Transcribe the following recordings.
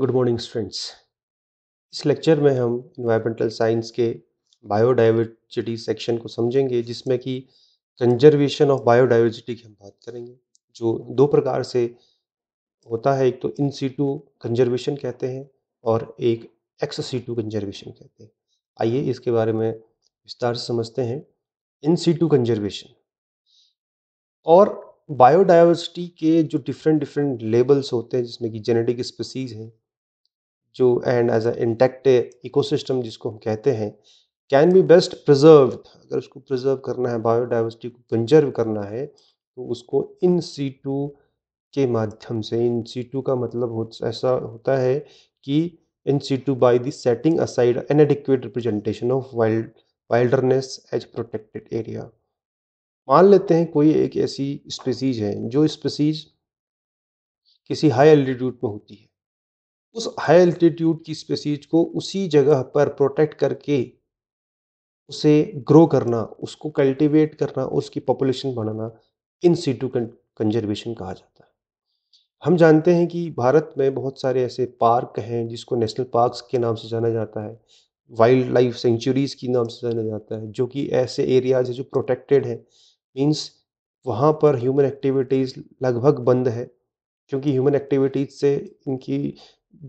Good morning students इस lecture में हम इन्वायरमेंटल साइंस के बायोडाइवर्सिटी सेक्शन को समझेंगे जिसमें कि कंजर्वेशन ऑफ बायोडाइवर्सिटी की हम बात करेंगे जो दो प्रकार से होता है एक तो इन सीटू कंजर्वेशन कहते हैं और एक एक्स सीटू कंजर्वेशन कहते हैं आइए इसके बारे में विस्तार से समझते हैं इन सीटू कंजर्वेशन और बायोडाइवर्सिटी के जो डिफरेंट डिफरेंट लेबल्स होते हैं जिसमें कि जेनेटिक स्पीसीज़ हैं जो एंड एज इंटैक्ट इकोसिस्टम जिसको हम कहते हैं कैन बी बेस्ट प्रिजर्व अगर उसको प्रिजर्व करना है बायोडाइवर्सिटी को कंजर्व करना है तो उसको इन सी टू के माध्यम से इन सी टू का मतलब हो, ऐसा होता है कि in situ by the setting aside an adequate representation of wild wilderness as protected area मान लेते हैं कोई एक ऐसी स्पेसीज है जो स्पेसीज किसी हाई एल्टीट्यूड में होती है उस हाई एल्टीट्यूड की स्पेसीज को उसी जगह पर प्रोटेक्ट करके उसे ग्रो करना उसको कल्टीवेट करना उसकी पॉपुलेशन बढ़ाना इन सीटू कंजर्वेशन कहा जाता है हम जानते हैं कि भारत में बहुत सारे ऐसे पार्क हैं जिसको नेशनल पार्क्स के नाम से जाना जाता है वाइल्ड लाइफ सेंचुरीज़ के नाम से जाना जाता है जो कि ऐसे एरियाज है जो प्रोटेक्टेड है मीन्स वहाँ पर ह्यूमन एक्टिविटीज़ लगभग बंद है क्योंकि ह्यूमन एक्टिविटीज़ से इनकी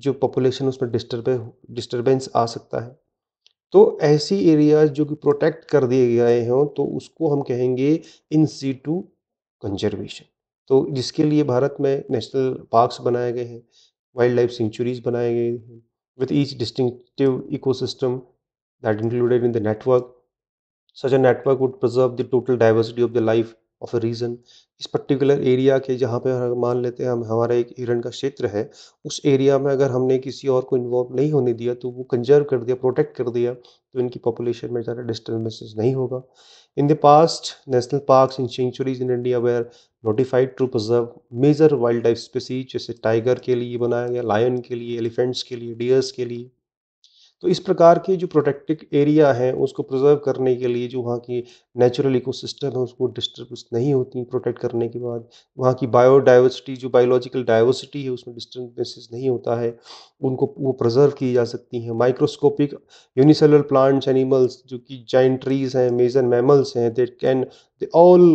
जो पॉपुलेशन उसमें डिस्टर्बे डिस्टर्बेंस आ सकता है तो ऐसी एरियाज जो कि प्रोटेक्ट कर दिए गए हों तो उसको हम कहेंगे इन सी टू कंजर्वेशन तो जिसके लिए भारत में नेशनल पार्क्स बनाए गए हैं वाइल्ड लाइफ सेंचुरीज बनाए गए हैं with each distinctive ecosystem that included in the network such a network would preserve the total diversity of the life of a region इस पर्टिकुलर एरिया के जहाँ पे मान लेते हैं हम हमारा एक हिरण का क्षेत्र है उस एरिया में अगर हमने किसी और को इन्वॉल्व नहीं होने दिया तो वो कंजर्व कर दिया प्रोटेक्ट कर दिया तो इनकी पॉपुलेशन में ज़्यादा डिस्टर्बेंसेज नहीं होगा in the past national park in sanctuaries in India were notified to preserve major wildlife species जैसे टाइगर के लिए बनाया गया लायन के लिए एलिफेंट्स के लिए डियर्स के लिए तो इस प्रकार के जो प्रोटेक्टेड एरिया है उसको प्रिजर्व करने के लिए जो वहाँ की नेचुरल इकोसिस्टम है उसको डिस्टर्ब नहीं होती प्रोटेक्ट करने के बाद वहाँ की बायोडाइवर्सिटी जो बायोलॉजिकल डाइवर्सिटी है उसमें डिस्टर्बेंसेज नहीं होता है उनको वो प्रिजर्व की जा सकती हैं माइक्रोस्कोपिक यूनिसेलर प्लांट्स एनिमल्स जो कि जाइन ट्रीज हैं मेजर मैमल्स हैं they can they all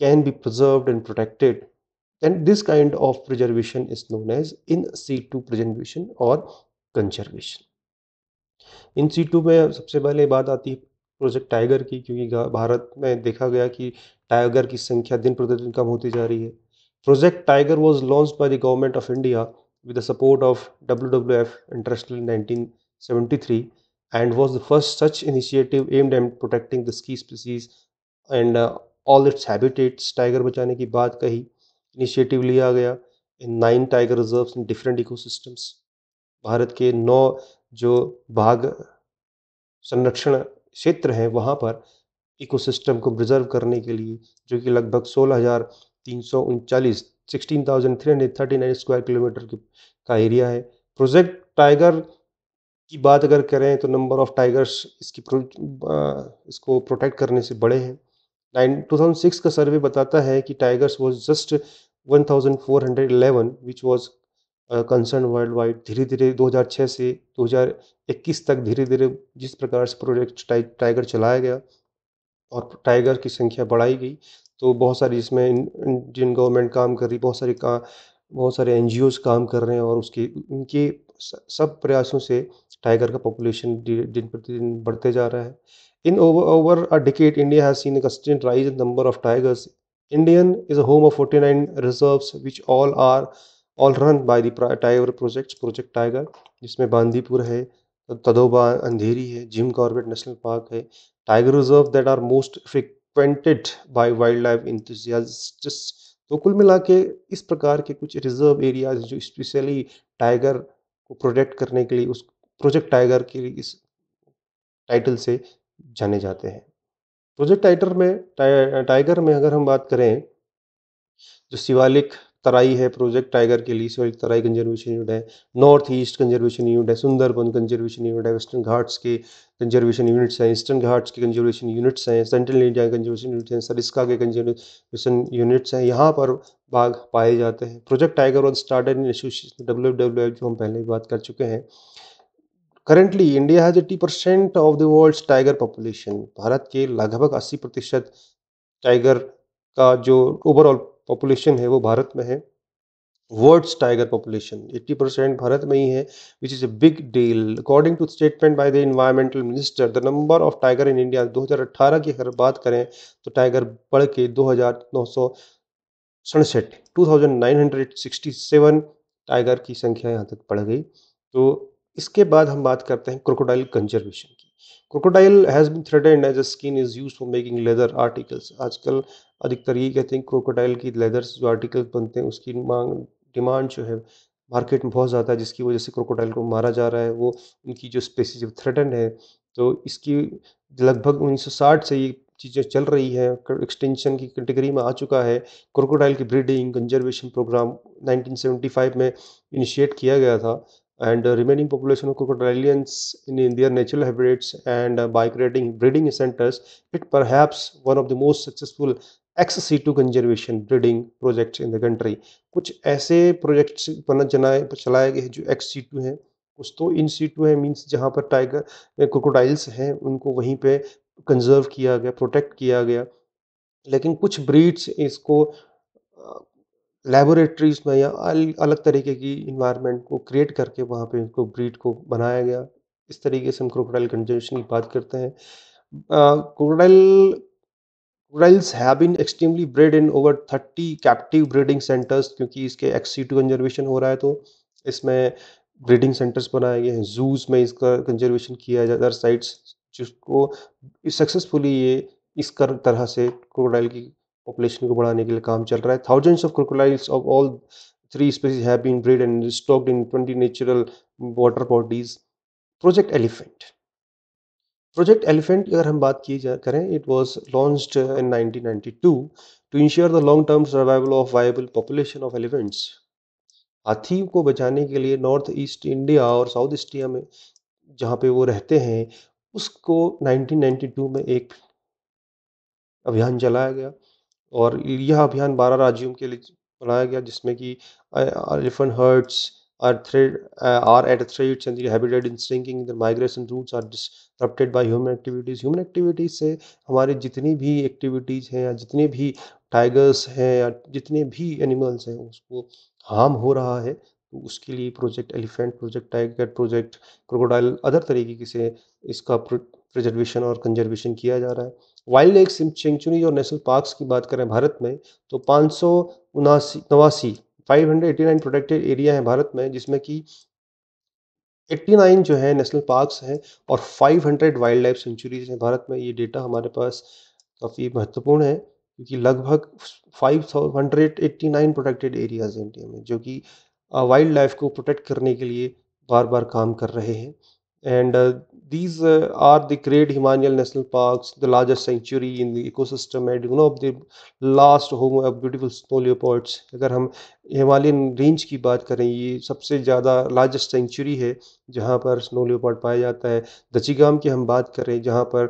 can be preserve and protected this this kind of preservation is known as in situ preservation or conservation in situ में सबसे पहले बात आती है प्रोजेक्ट टाइगर की क्योंकि भारत में देखा गया कि टाइगर की संख्या दिन प्रतिदिन कम होती जा रही है project tiger was launch by the government of India with the support of W W F international nineteen seventy three and was the first such initiative aimed protecting protecting the स्की species and all its habitats tiger बचाने की बात कही initiative लिया गया in nine tiger reserve in different ecosystems भारत के नौ जो बाघ संरक्षण क्षेत्र हैं वहाँ पर इकोसिस्टम को प्रिजर्व करने के लिए जो कि लगभग सोलह हज़ार तीन सौ उनचालीस sixteen thousand three hundred thirty nine square kilometre का एरिया है प्रोजेक्ट टाइगर की बात अगर करें तो नंबर ऑफ़ टाइगर्स इसकी इसको प्रोटेक्ट करने से बड़े हैं नाइन टू थाउजेंड सिक्स का सर्वे बताता है कि tigers was just one thousand four hundred eleven which was concern worldwide धीरे धीरे 2006 से 2021 तक धीरे धीरे जिस प्रकार से प्रोजेक्ट टाइ, टाइगर चलाया गया और टाइगर की संख्या बढ़ाई गई तो बहुत सारी इसमें इंडियन गवर्नमेंट काम कर रही बहुत सारी का बहुत सारे एन काम कर रहे हैं और उसकी उनके सब प्रयासों से टाइगर का पॉपुलेशन दिन प्रतिदिन बढ़ते जा रहा है in over a decade India has seen constant rise in number of tigers is a home of forty nine reserve which all are all run by the tiger project project tiger जिसमें बांदीपुर है तदोबा अंधेरी है Jim Corbett national park है tiger reserve that are most frequented by wildlife enthusiast तो कुल मिला के इस प्रकार के कुछ रिजर्व एरियाज जो स्पेशली टाइगर को प्रोटेक्ट करने के लिए उस प्रोजेक्ट टाइगर के लिए इस टाइटल से जाने जाते हैं प्रोजेक्ट टाइटर में टाइगर में अगर हम बात करें जो शिवालिक तराई है प्रोजेक्ट टाइगर के लिए सॉरी तराई कंजर्वेशन यूनिट है नॉर्थ ईस्ट कंजर्वेशन यूनिट है सुंदरबन कंजर्वेशन यूनिट है वेस्टर्न घाट्स के कंजर्वेशन यूनिट्स हैं ईस्टर्न घाट्स के कंजर्वेशन यूनिट्स हैं सेंट्रल इंडिया के कंजर्वेशन यूनिट्स हैं सरिस्का के कंजर्वेशन यूनिट्स हैं यहाँ पर बाघ पाए जाते हैं project tiger one started in association W W F जो हम पहले ही बात कर चुके हैं currently India has eighty percent of the world's tiger population भारत के लगभग अस्सी प्रतिशत टाइगर का जो ओवरऑल पॉपुलेशन है वो भारत में है वर्ल्ड्स टाइगर पॉपुलेशन 80 परसेंट भारत में ही है which is a big deal according to statement by the environmental minister the number of tiger in India 2018 की अगर बात करें तो टाइगर बढ़ के दो हज़ार नौ सौ सड़सठ two thousand nine hundred sixty seven tiger की संख्या यहाँ तक बढ़ गई तो इसके बाद हम बात करते हैं crocodile conservation crocodile has been threatened as a skin is use for making leather articles आजकल अधिकतर ये कहते हैं क्रोकोडाइल की लेदर्स जो आर्टिकल बनते हैं उसकी मांग डिमांड जो है मार्केट में बहुत ज़्यादा है जिसकी वजह से क्रोकोडाइल को मारा जा रहा है वो उनकी जो स्पेसिस थ्रेटन है तो इसकी लगभग 1960 से ये चीज़ें चल रही हैं एक्सटेंशन की कैटेगरी में आ चुका है क्रोकोडाइल की ब्रीडिंग कंजर्वेशन प्रोग्राम 1975 में इनिशिएट किया गया था and uh, remaining population of crocodilians in, in their natural habitats and uh, by creating breeding centers, it perhaps one of the most successful ex situ conservation breeding projects in the country कुछ ऐसे projects बना चलाए चलाए गए हैं जो x C to हैं कुछ तो इन सी टू है मीन्स जहाँ पर टाइगर क्रोकोडाइल्स हैं उनको वहीं पे कंजर्व किया गया प्रोटेक्ट किया गया लेकिन कुछ ब्रीड्स इसको लेबोरेटरीज़ में या अल अलग तरीके की इन्वायरमेंट को क्रिएट करके वहाँ पे इनको ब्रीड को बनाया गया इस तरीके से हम क्रोकोडाइल कंजर्वेशन की बात करते हैं crocodile crocodiles have been extremely bred in over thirty captive breeding centres क्योंकि इसके एक्स टू कंजर्वेशन हो रहा है तो इसमें ब्रीडिंग सेंटर्स बनाए गए हैं जूज में इसका कंजर्वेशन किया जाता है साइट्स जिसको सक्सेसफुली ये इस कर तरह से क्रोकोडाइल की पॉपुलेशन को बढ़ाने के लिए काम चल रहा है thousands of crocodiles of all three species have been bred and stocked in twenty natural water bodies project elephant project elephant की अगर हम बात की जा करें it was launch in 1992 to ensure the long term survival of viable population of elephants हाथी को बचाने के लिए नॉर्थ ईस्ट इंडिया और साउथ इंडिया में जहाँ पे वो रहते हैं उसको 1992 में एक अभियान चलाया गया और यह अभियान बारह राज्यों के लिए बनाया गया जिसमें कि elephant herds are at habitat in sinking migration routes are disrupted by human activities human activities से हमारे जितनी भी एक्टिविटीज हैं या जितने भी टाइगर्स हैं या जितने भी एनिमल्स हैं उसको हार्म हो रहा है तो उसके लिए project elephant project tiger project crocodile other तरीके से इसका प्रिजर्वेशन और कंजर्वेशन किया जा रहा है वाइल्ड लाइफ सेंचुरी और नेशनल पार्क्स की बात करें भारत में तो पाँच सौ उनासी नवासी five hundred eighty nine protected area हैं भारत में जिसमें कि 89 जो है नेशनल पार्क्स हैं और 500 वाइल्ड लाइफ सेंचुरीज हैं भारत में ये डेटा हमारे पास काफ़ी महत्वपूर्ण है क्योंकि लगभग 589 प्रोटेक्टेड एरियाज हैं इंडिया में जो कि वाइल्ड लाइफ को प्रोटेक्ट करने के लिए बार बार काम कर रहे हैं and these uh, are the great Himalayan national parks, the largest sanctuary in the ecosystem, and you know the last home of beautiful snow leopards. agar hum himalayan range ki baat kare ye sabse zyada largest sanctuary hai jahan par snow leopard paya jata hai dachigam ki hum baat kare jahan par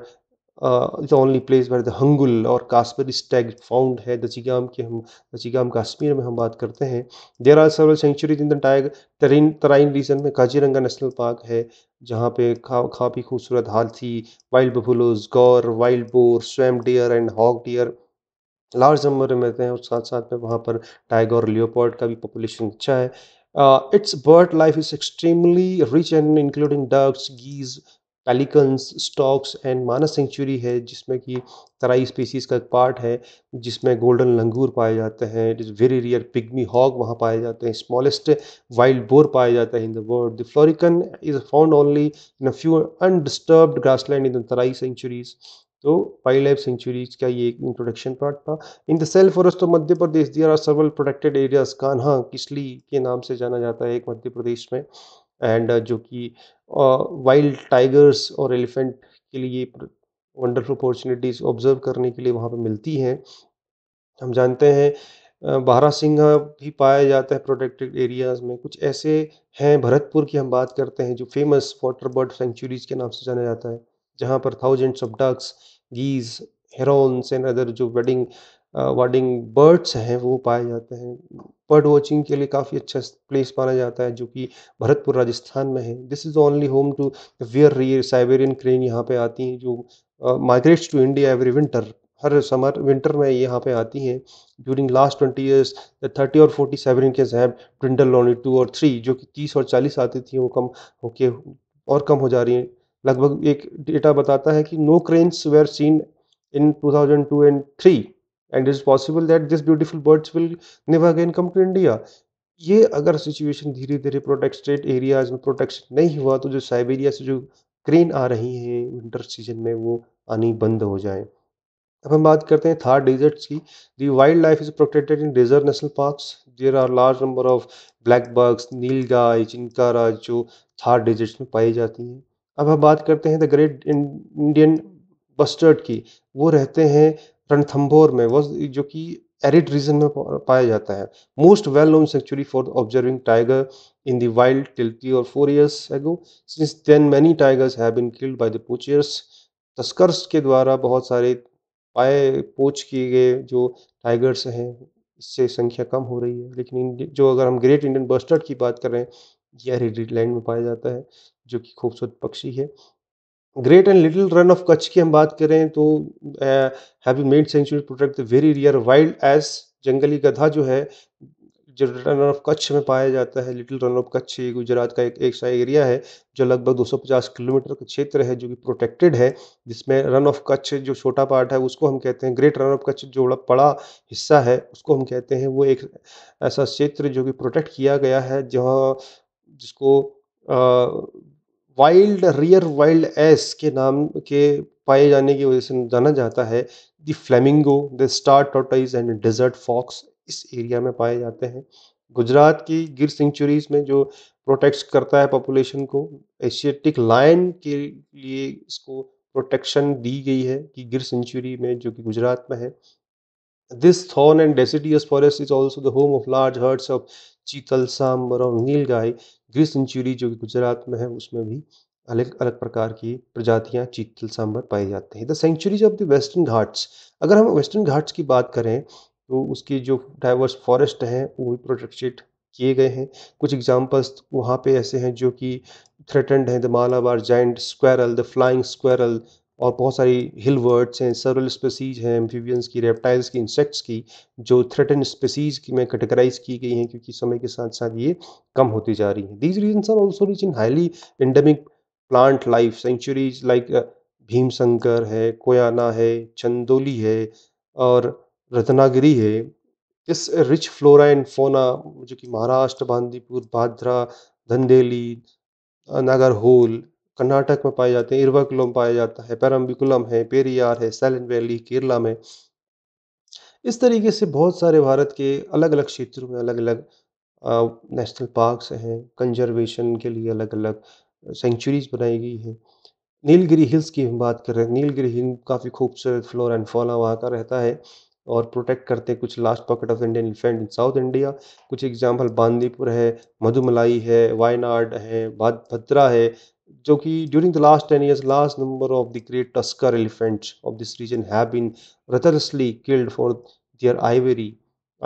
is only place where the hangul और कास्पर Stag found है दचीगाम के हम दचीगाम कश्मीर में हम बात करते हैं there are several sanctuaries in the टाइग तरीन तराइन रीजन में काजीरंगा नेशनल पार्क है जहाँ पे खा काफ़ी खूबसूरत हाथी wild buffaloes gaur wild boar swamp deer and hog deer large number में रहते हैं और साथ साथ में वहाँ पर टाइगर और लियोपोर्ड का भी पॉपुलेशन अच्छा है its bird life is extremely rich and including ducks geese pelicans storks and Manas sanctuary है जिसमें कि तराई स्पीसीज़ का एक पार्ट है जिसमें गोल्डन लंगूर पाए जाते हैं it is very rare pygmy hog वहाँ पाए जाते हैं स्मॉलेस्ट वाइल्ड बोर पाया जाता है in the world the florican is found only in a few undisturbed grassland in the Terai sanctuaries तो वाइल्ड लाइफ सेंचुरीज का ये एक इंट्रोडक्शन पार्ट था in the sal forest of Madhya Pradesh there are several protected areas Kanha Kisli के नाम से जाना जाता है एक मध्य प्रदेश में एंड जो कि वाइल्ड टाइगर्स और एलिफेंट के लिए वंडरफुल अपॉर्चुनिटीज़ ऑब्ज़र्व करने के लिए वहाँ पर मिलती हैं हम जानते हैं बारा सिंह भी पाया जाता है प्रोटेक्टेड एरियाज़ में कुछ ऐसे हैं भरतपुर की हम बात करते हैं जो फेमस वाटर बर्ड सेंचुरीज के नाम से जाना जाता है जहाँ पर thousands of ducks geese herons and other जो वेडिंग वर्डिंग बर्ड्स हैं वो पाए जाते हैं बर्ड वॉचिंग के लिए काफ़ी अच्छा प्लेस माना जाता है जो कि भरतपुर राजस्थान में है this is only home to very rare Siberian crane यहाँ पे आती हैं जो migrates to India every winter हर समर विंटर में यहाँ पे आती हैं during last twenty years thirty और forty Siberian cranes have dwindled लॉनी टू और थ्री जो कि तीस और चालीस आती थी वो कम होके और कम हो जा रही हैं लगभग एक डेटा बताता है कि no cranes were seen in two thousand two and three and is possible that this beautiful birds will never again come to India ये अगर सिचुएशन धीरे धीरे प्रोटेक्टेड एरियाज में प्रोटेक्शन नहीं हुआ तो जो साइबेरिया से जो क्रेन आ रही है विंटर सीजन में वो आनी बंद हो जाए अब हम बात करते हैं थार डेजर्ट्स की the wildlife is protected in desert national park there are large number of black bucks nilgai chinkara जो थार डेजर्ट्स में पाई जाती हैं अब हम बात करते हैं द ग्रेट इंडियन बस्टर्ड की वो रहते हैं रणथंबोर में वो जो कि एरिड रीजन में पाया जाता है most well known sanctuary for observing tiger in the wild till three और four years ago since then many tigers have been killed by the poachers तस्कर्स के द्वारा बहुत सारे पाए पोच किए गए जो टाइगर्स हैं इससे संख्या कम हो रही है लेकिन जो अगर हम ग्रेट इंडियन बस्टर्ड की बात करें यह एरिड लैंड में पाया जाता है जो कि खूबसूरत पक्षी है great and little Rann of Kutch की हम बात करें तो heavy made sanctuary protect the very rare wild ass जंगली गधा जो है जो रन ऑफ कच्छ में पाया जाता है लिटिल रन ऑफ कच्छ गुजरात का एक ऐसा एरिया है जो लगभग 250 किलोमीटर का क्षेत्र है जो कि प्रोटेक्टेड है जिसमें रन ऑफ कच्छ जो छोटा पार्ट है उसको हम कहते हैं ग्रेट रन ऑफ कच्छ जो बड़ा पड़ा हिस्सा है उसको हम कहते हैं वो एक ऐसा क्षेत्र जो कि प्रोटेक्ट किया गया है जहाँ जिसको आ, वाइल्ड रियर वाइल्ड एस के नाम के पाए जाने की वजह से जाना जाता है the flamingo the star tortoise and desert fox इस एरिया में पाए जाते हैं गुजरात की गिर सेंचुरीज में जो प्रोटेक्ट करता है पॉपुलेशन को एशियाटिक लाइन के लिए इसको प्रोटेक्शन दी गई है कि गिर सेंचुरी में जो कि गुजरात में है this thorn and deciduous forest is also the home of large herds of chital sambar और नील गाय ग्रीस सेंचुरी जो कि गुजरात में है उसमें भी अलग अलग प्रकार की प्रजातियाँ चीतल सांबर पाए जाते हैं the sanctuaries of the western Ghats अगर हम वेस्टर्न घाट्स की बात करें तो उसके जो डाइवर्स फॉरेस्ट हैं वो भी प्रोटेक्टेड किए गए हैं कुछ एग्जाम्पल्स वहाँ पे ऐसे हैं जो कि थ्रेटेंड हैं the Malabar giant squirrel the flying squirrel और बहुत सारी हिल वर्ड्स हैं सर्वल स्पेसीज़ हैं एम्फीबियंस की रेप्टाइल्स की इंसेक्ट्स की जो थ्रेटन स्पेसीज़ की में कैटेगराइज की गई हैं क्योंकि समय के साथ साथ ये कम होती जा रही हैं these region are also rich in highly endemic plant life sanctuaries like Bhimashankar है कोयाना है चंदोली है और रत्नागिरी है इस रिच फ्लोरा एंड फोना जो कि महाराष्ट्र बांदीपुर भाद्रा धंदेली नागरहोल कर्नाटक में पाए जाते हैं इरवाकुलम पाया जाता है पैरम्बिकुलम है पेरियार है सैलन वैली केरला में इस तरीके से बहुत सारे भारत के अलग अलग क्षेत्रों में अलग अलग नेशनल पार्क्स हैं कंजर्वेशन के लिए अलग अलग सेंचुरीज बनाई गई हैं नीलगिरी हिल्स की हम बात कर रहे हैं नीलगिरी हिल काफ़ी खूबसूरत फ्लोर एंड फौना वहाँ का रहता है और प्रोटेक्ट करते हैं कुछ last pocket of Indian elephant in south India कुछ एग्जाम्पल बांदीपुर है मधुमलाई है वायनाड है भद्रा है जो कि during the last ten years large number of the great tusker elephant of this region have been ruthlessly killed for their ivory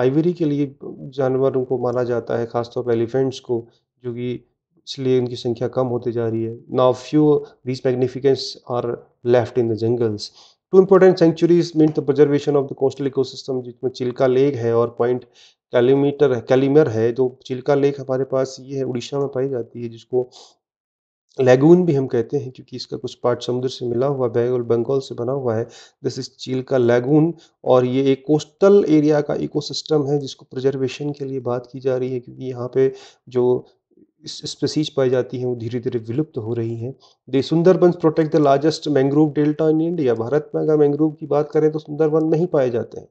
ivory के लिए जानवरों को मारा जाता है खासतौर पर एलिफेंट्स को जो कि इसलिए इनकी संख्या कम होती जा रही है ना few these magnificence are left in the jungles two important sanctuaries mean the preservation of the coastal ecosystem जिसमें चिल्का लेक है और पॉइंट कैलीमीटर है कैलीमर है जो तो चिल्का लेक हमारे पास ये है उड़ीसा में पाई जाती है जिसको लैगून भी हम कहते हैं क्योंकि इसका कुछ पार्ट समुद्र से मिला हुआ है और बंगाल से बना हुआ है दिस इज चील का लेगून और ये एक कोस्टल एरिया का इकोसिस्टम है जिसको प्रिजर्वेशन के लिए बात की जा रही है क्योंकि यहाँ पे जो स्पेसीज पाई जाती हैं वो धीरे धीरे विलुप्त हो रही हैं they Sundarban protect the largest mangrove delta in India Bharat में अगर मैंग्रोव की बात करें तो सुंदरबन में ही पाए जाते हैं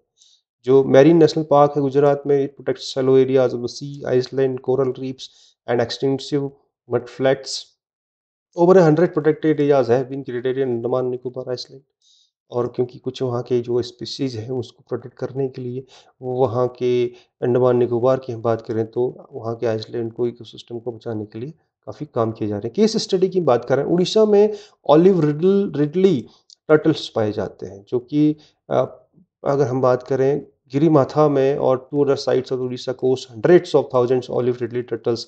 जो मैरीन नेशनल पार्क है गुजरात में it protect shallow areas of the sea island coral reefs and extensive flats over hundred protected areas है been created in Andaman Nicobar island और क्योंकि कुछ वहाँ के जो स्पीसीज़ हैं उसको प्रोटेक्ट करने के लिए वो वहाँ के अंडमान निकोबार की हम बात करें तो वहाँ के आइसलैंड को सिस्टम को बचाने के लिए काफ़ी काम किए जा रहे हैं केस स्टडी की बात करें उड़ीसा में ऑलिव रिडल रिडली टर्टल्स पाए जाते हैं जो कि अगर हम बात करें गिरी माथा में और two other sites of Orissa coast hundreds of thousands olive ridley turtles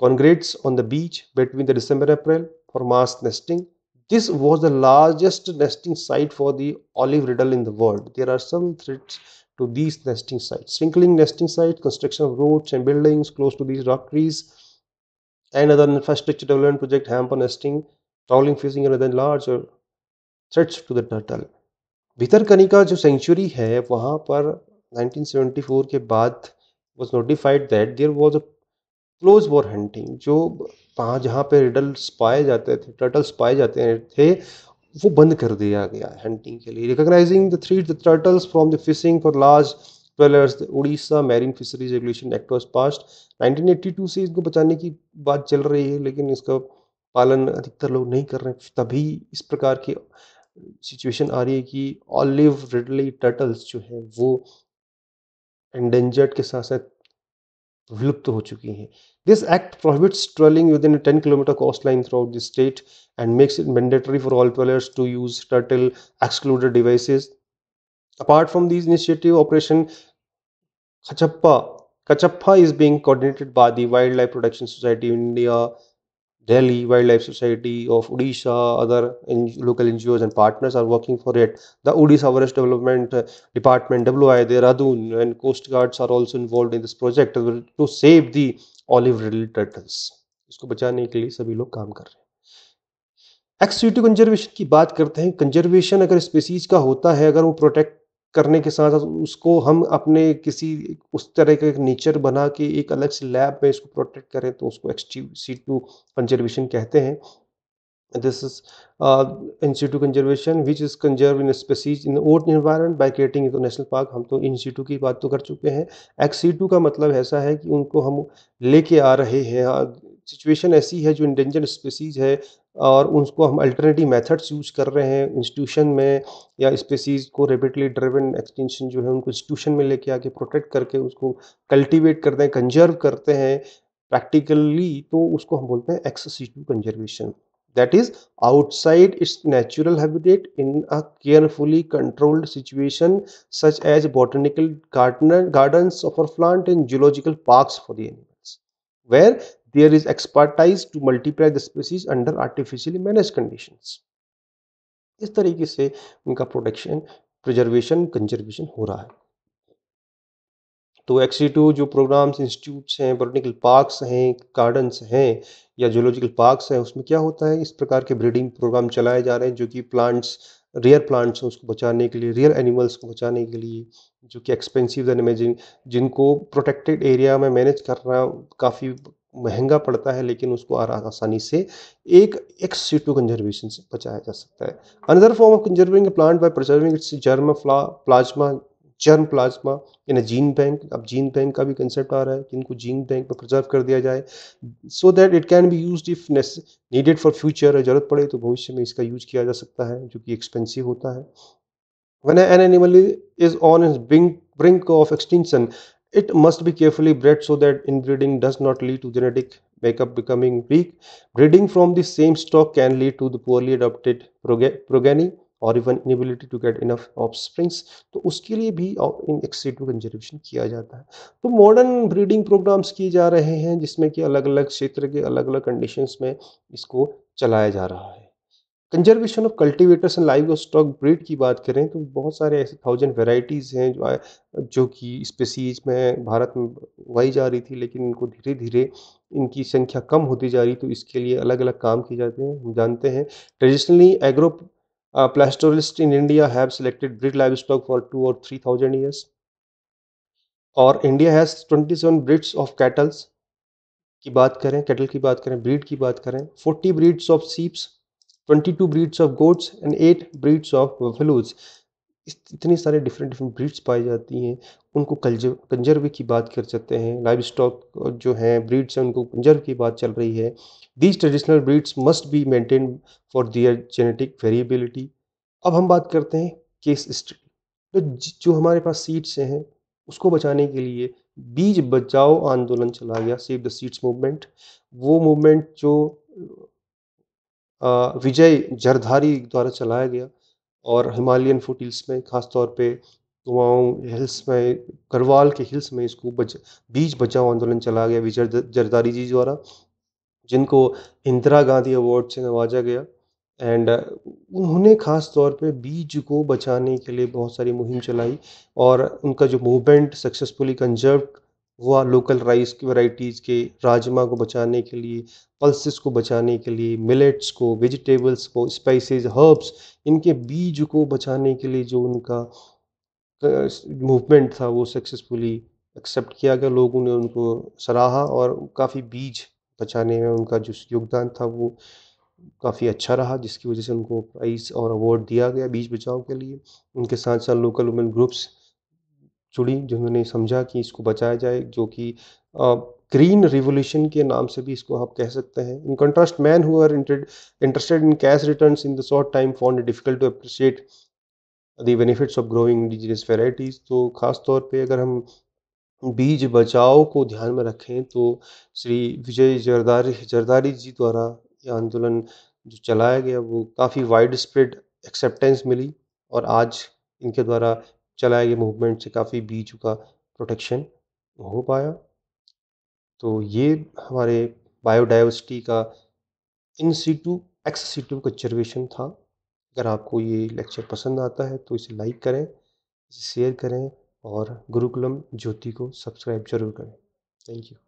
congregates on the beach between the December April for mass nesting. This was the largest nesting site for the olive riddle in the world. There are some threats to these nesting sites. Shrinkling nesting sites, construction of roads and buildings close to these rock trees, and other infrastructure development projects hamper nesting, trawling, fishing, and other large threats to the turtle. Bhitarkanika जो sanctuary है वहाँ पर 1974 के बाद was notified that there was a close war hunting जो वहाँ जहाँ पे रिडल्स पाए जाते थे टर्टल्स पाए जाते थे वो बंद कर दिया गया हंटिंग के लिए recognising the threat the turtles from the fishing for large trawlers the Orissa marine fisheries regulation act was passed 1982 से इसको बचाने की बात चल रही है लेकिन इसका पालन अधिकतर लोग नहीं कर रहे तभी इस प्रकार की सिचुएशन आ रही है कि ऑलिव रिडली टर्टल्स जो है वो एंडेंजर्ड के साथ साथ विलुप्त हो चुकी हैं this act prohibits trawling within ten kilometre coastline throughout the state and makes it mandatory for all trawlers to use turtle excluder devices apart from these initiative operation Kachhapa Kachappa is being coordinated by the Wildlife Protection Society of India Delhi Wildlife Society of Odisha, other in local NGOs and partners are working for it. The Odisha Forest Development Department, WI, Radun, and Coast Guards are also involved in this project to save the olive ridley turtles. इसको बचाने के लिए सभी लोग काम कर रहे हैं एक्सिटिव कंजर्वेशन की बात करते हैं कंजर्वेशन अगर स्पेसीज का होता है अगर वो प्रोटेक्ट करने के साथ साथ उसको हम अपने किसी उस तरह का एक नेचर बना के एक अलग से लैब में इसको प्रोटेक्ट करें तो उसको एक्सटी सी टू कंजर्वेशन कहते हैं this is uh, in situ conservation which is conserved in a species in own environment by creating a national हम तो in situ की बात तो कर चुके हैं ex situ का मतलब ऐसा है कि उनको हम लेके आ रहे हैं सिचुएशन हाँ, ऐसी है जो इंडेंजर स्पीसीज है और उसको हम अल्टरनेटिव मेथड्स यूज़ कर रहे हैं इंस्टीट्यूशन में या स्पेसीज़ को रेपिडली ड्रिवन एक्सटेंशन जो है उनको इंस्टीट्यूशन में लेके आके प्रोटेक्ट करके उसको कल्टीवेट करते हैं कंजर्व करते हैं प्रैक्टिकली तो उसको हम बोलते हैं ex situ conservation that is outside its natural habitat in a carefully controlled situation such as botanical gardener gardens of uh plant and zoological parks for the animals where there is expertise to multiply the species under artificially managed conditions इस तरीके से उनका protection preservation conservation हो रहा है तो ex situ e जो programmes institutes हैं बोटनिकल पार्क्स हैं गार्डन्स हैं या जोलॉजिकल पार्क्स हैं उसमें क्या होता है इस प्रकार के ब्रीडिंग प्रोग्राम चलाए जा रहे हैं जो कि प्लांट्स रेयर प्लांट्स हैं उसको बचाने के लिए रेयर एनिमल्स को बचाने के लिए जो कि एक्सपेंसिव एंड जिनको प्रोटेक्टेड एरिया में मैनेज करना काफ़ी महंगा पड़ता है लेकिन उसको आसानी से एक एक्स सी टू कंजर्वेशन से बचाया जा सकता है another form of conserving plant by preserving its germplasm germplasm in a gene bank अब जीन बैंक का भी कंसेप्ट आ रहा है कि इनको जीन बैंक में प्रिजर्व कर दिया जाए so that it can be use if needed for future जरूरत पड़े तो भविष्य में इसका यूज किया जा सकता है जो कि एक्सपेंसिव होता है one an animal is on its brink, brink of It must be carefully bred so that inbreeding does not lead to genetic makeup becoming weak. Breeding from the same stock can lead to the poorly adopted progeny और even inability to get enough offsprings तो उसके लिए भी इन ex situ conservation किया जाता है तो modern breeding programmes किए जा रहे हैं जिसमें कि अलग अलग क्षेत्र के अलग अलग कंडीशंस में इसको चलाया जा रहा है conservation of cultivators and livestock breed की बात करें तो बहुत सारे ऐसे थाउजेंड वेराइटीज़ हैं जो जो कि स्पेसीज में भारत में उगाई जा रही थी लेकिन इनको धीरे धीरे इनकी संख्या कम होती जा रही तो इसके लिए अलग अलग काम किए जाते हैं हम जानते हैं traditionally agro pastoralist in India have selected breed livestock for two और थ्री थाउजेंड ईयर्स और India has twenty seven breeds of cattles की बात करें कैटल की बात करें ब्रीड की बात करें forty breeds of sheeps 22 breeds of goats and eight breeds of buffaloes इतने सारे डिफरेंट डिफरेंट ब्रीड्स पाई जाती हैं उनको कल्जर कंजर्व की बात कर सकते हैं लाइव स्टॉक जो हैं ब्रीड्स हैं उनको कंजर्व की बात चल रही है these traditional breeds must be maintain for their genetic variability अब हम बात करते हैं केस स्टडी तो जो हमारे पास सीड्स हैं उसको बचाने के लिए बीज बचाओ आंदोलन चला गया सेव द सीड्स मूवमेंट वो मूवमेंट जो विजय जरधारी द्वारा चलाया गया और हिमालयन फुट हिल्स में ख़ासतौर पे कुमाऊँ हिल्स में करवाल के हिल्स में इसको बज, बीज बचाओ आंदोलन चलाया गया विजय जरदारी जी द्वारा जिनको इंदिरा गांधी अवार्ड से नवाजा गया एंड उन्होंने ख़ास तौर पे बीज को बचाने के लिए बहुत सारी मुहिम चलाई और उनका जो मूवमेंट सक्सेसफुली कंजर्व हुआ लोकल राइस की वैराइटीज़ के राजमा को बचाने के लिए पल्सेस को बचाने के लिए मिलेट्स को वेजिटेबल्स को स्पाइसेस हर्ब्स इनके बीज को बचाने के लिए जो उनका मूवमेंट था वो सक्सेसफुली एक्सेप्ट किया गया लोगों ने उनको सराहा और काफ़ी बीज बचाने में उनका जो योगदान था वो काफ़ी अच्छा रहा जिसकी वजह से उनको प्राइज़ और अवार्ड दिया गया बीज बचाव के लिए उनके साथ साथ लोकल वुमेन ग्रुप्स जुड़ी जिन्होंने समझा कि इसको बचाया जाए जो कि ग्रीन रिवोल्यूशन के नाम से भी इसको आप कह सकते हैं in contrast man who are interested in cash return in the short time found difficult to appreciate the benefits of growing indigenous varieties तो ख़ास तौर पे अगर हम बीज बचाओ को ध्यान में रखें तो श्री विजय जरदारी जरदारी जी द्वारा यह आंदोलन जो चलाया गया वो काफ़ी वाइड स्प्रेड एक्सेप्टेंस मिली और आज इनके द्वारा चला ये मूवमेंट से काफ़ी बी का प्रोटेक्शन हो पाया तो ये हमारे बायोडाइवर्सिटी का in situ ex situ conservation था अगर आपको ये लेक्चर पसंद आता है तो इसे लाइक करें इसे शेयर करें और गुरुकुलम ज्योति को सब्सक्राइब जरूर करें थैंक यू